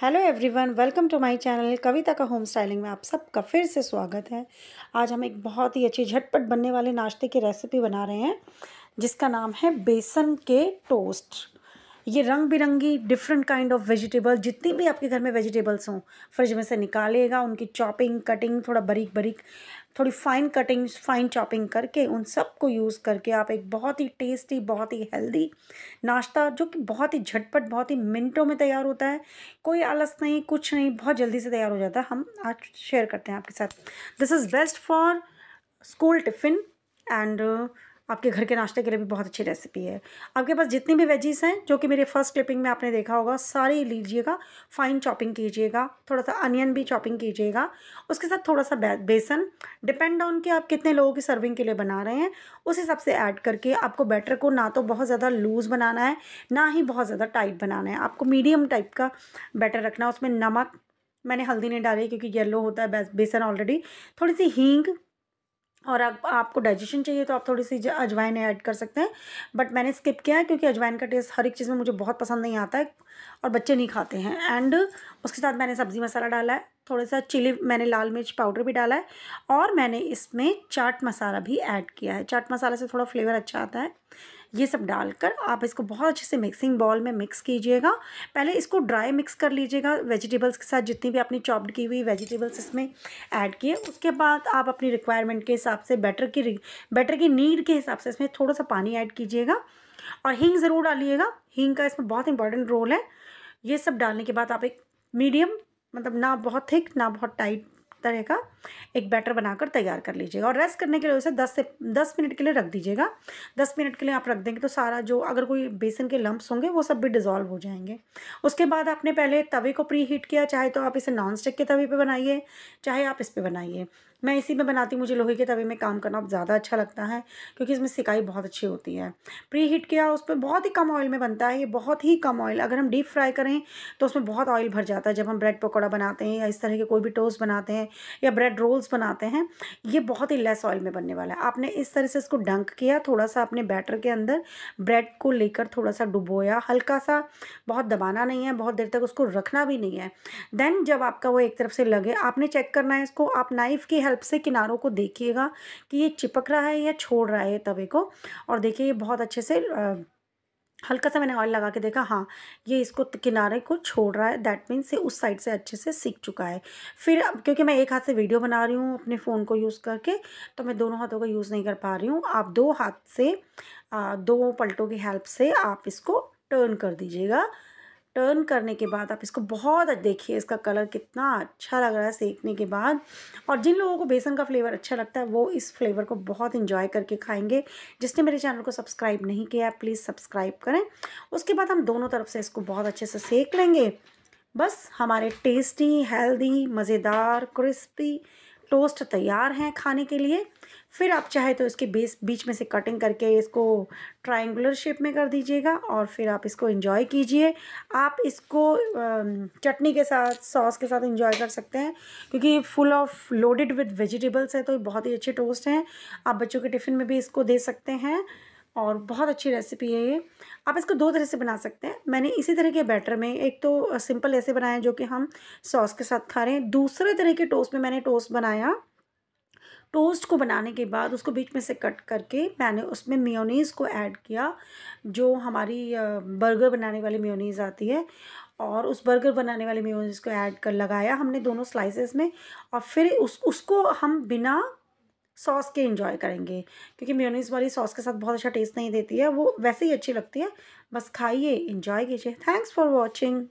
hello everyone welcome to my channel Kavita का home styling में आप सबका फिर से स्वागत है आज हम एक बहुत ही अच्छी झटपट बनने वाले नाश्ते की रेसिपी बना रहे हैं जिसका नाम है बेसन के टोस्ट ये रंग बिरंगी डिफरेंट काइंड ऑफ वेजिटेबल जितनी भी आपके घर में वेजिटेबल्स हों फ्रिज में से निकालेगा उनकी चॉपिंग कटिंग थोड़ा बारीक बारीक थोड़ी फ़ाइन कटिंग फ़ाइन चॉपिंग करके उन सब को यूज़ करके आप एक बहुत ही टेस्टी बहुत ही हेल्दी नाश्ता जो कि बहुत ही झटपट बहुत ही मिनटों में तैयार होता है कोई आलस नहीं कुछ नहीं बहुत जल्दी से तैयार हो जाता है हम आज शेयर करते हैं आपके साथ this is best for school tiffin and आपके घर के नाश्ते के लिए भी बहुत अच्छी रेसिपी है आपके पास जितनी भी वेजीज़ हैं जो कि मेरे फर्स्ट क्लिपिंग में आपने देखा होगा सारी लीजिएगा फाइन चॉपिंग कीजिएगा थोड़ा सा अनियन भी चॉपिंग कीजिएगा उसके साथ थोड़ा सा बेसन डिपेंड ऑन कि आप कितने लोगों की सर्विंग के लिए बना रहे हैं उस हिसाब से ऐड करके आपको बैटर को ना तो बहुत ज़्यादा लूज़ बनाना है ना ही बहुत ज़्यादा टाइट बनाना है आपको मीडियम टाइप का बैटर रखना है उसमें नमक मैंने हल्दी नहीं डाली क्योंकि येलो होता है बेसन ऑलरेडी थोड़ी सी हींग और आप, आपको डाइजेशन चाहिए तो आप थोड़ी सी अजवाइन ऐड कर सकते हैं बट मैंने स्किप किया है क्योंकि अजवाइन का टेस्ट हर एक चीज़ में मुझे बहुत पसंद नहीं आता है और बच्चे नहीं खाते हैं एंड उसके साथ मैंने सब्ज़ी मसाला डाला है थोड़ा सा चिली मैंने लाल मिर्च पाउडर भी डाला है और मैंने इसमें चाट मसाला भी ऐड किया है चाट मसाला से थोड़ा फ्लेवर अच्छा आता है ये सब डालकर आप इसको बहुत अच्छे से मिक्सिंग बॉल में मिक्स कीजिएगा पहले इसको ड्राई मिक्स कर लीजिएगा वेजिटेबल्स के साथ जितनी भी आपने चॉप्ड की हुई वेजिटेबल्स इसमें ऐड किए उसके बाद आप अपनी रिक्वायरमेंट के हिसाब से बैटर की बैटर की नीड के हिसाब से इसमें थोड़ा सा पानी ऐड कीजिएगा और हींग ज़रूर डालिएगा हींग का इसमें बहुत इंपॉर्टेंट रोल है ये सब डालने के बाद आप एक मीडियम मतलब ना बहुत थिक ना बहुत टाइट तरह का एक बैटर बनाकर तैयार कर लीजिएगा और रेस्ट करने के लिए उसे दस से दस मिनट के लिए रख दीजिएगा दस मिनट के लिए आप रख देंगे तो सारा जो अगर कोई बेसन के लम्ब्स होंगे वो सब भी डिजॉल्व हो जाएंगे उसके बाद आपने पहले तवे को प्री हीट किया चाहे तो आप इसे नॉन स्टिक के तवे पर बनाइए चाहे आप इस पर बनाइए मैं इसी में बनाती हूँ मुझे लोहे के तवे में काम करना ज़्यादा अच्छा लगता है क्योंकि इसमें सिकाई बहुत अच्छी होती है प्री हीट किया उस पर बहुत ही कम ऑयल में बनता है ये बहुत ही कम ऑयल अगर हम डीप फ्राई करें तो उसमें बहुत ऑयल भर जाता है जब हम ब्रेड पकौड़ा बनाते हैं या इस तरह के कोई भी टोस्ट बनाते हैं या ब्रेड रोल्स बनाते हैं ये बहुत ही लेस ऑयल में बनने वाला है आपने इस तरह से इसको डंक किया थोड़ा सा अपने बैटर के अंदर ब्रेड को लेकर थोड़ा सा डुबोया हल्का सा बहुत दबाना नहीं है बहुत देर तक उसको रखना भी नहीं है देन जब आपका वो एक तरफ से लगे आपने चेक करना है इसको आप नाइफ़ की हेल्प से किनारों को देखिएगा कि ये चिपक रहा है या छोड़ रहा है तवे को और देखिए ये बहुत अच्छे से हल्का सा मैंने ऑयल लगा के देखा हाँ ये इसको किनारे को छोड़ रहा है दैट मीन्स ये उस साइड से अच्छे से सीख चुका है फिर अब क्योंकि मैं एक हाथ से वीडियो बना रही हूँ अपने फ़ोन को यूज़ करके तो मैं दोनों हाथों का यूज़ नहीं कर पा रही हूँ आप दो हाथ से दो पलटों की हेल्प से आप इसको टर्न कर दीजिएगा टर्न करने के बाद आप इसको बहुत देखिए इसका कलर कितना अच्छा लग रहा है सेकने के बाद और जिन लोगों को बेसन का फ्लेवर अच्छा लगता है वो इस फ्लेवर को बहुत इन्जॉय करके खाएंगे जिसने मेरे चैनल को सब्सक्राइब नहीं किया है प्लीज़ सब्सक्राइब करें उसके बाद हम दोनों तरफ से इसको बहुत अच्छे से सेक लेंगे बस हमारे टेस्टी हेल्दी मज़ेदार क्रिस्पी टोस्ट तैयार हैं खाने के लिए फिर आप चाहे तो इसके बेस बीच में से कटिंग करके इसको ट्रायंगुलर शेप में कर दीजिएगा और फिर आप इसको इंजॉय कीजिए आप इसको चटनी के साथ सॉस के साथ इंजॉय कर सकते हैं क्योंकि ये full of loaded with vegetables है तो बहुत ही अच्छे टोस्ट हैं आप बच्चों के टिफ़िन में भी इसको दे सकते हैं और बहुत अच्छी रेसिपी है ये आप इसको दो तरह से बना सकते हैं मैंने इसी तरह के बैटर में एक तो सिंपल ऐसे बनाया जो कि हम सॉस के साथ खा रहे हैं दूसरे तरह के टोस्ट में मैंने टोस्ट बनाया टोस्ट को बनाने के बाद उसको बीच में से कट करके मैंने उसमें मेयोनीज़ को ऐड किया जो हमारी बर्गर बनाने वाली मेयोनीज़ आती है और उस बर्गर बनाने वाले मेयोनीज़ को ऐड कर लगाया हमने दोनों स्लाइसेस में और फिर उस उसको हम बिना सॉस के इंजॉय करेंगे क्योंकि म्योनीस वाली सॉस के साथ बहुत अच्छा टेस्ट नहीं देती है वो वैसे ही अच्छी लगती है बस खाइए इंजॉय कीजिए थैंक्स फॉर वॉचिंग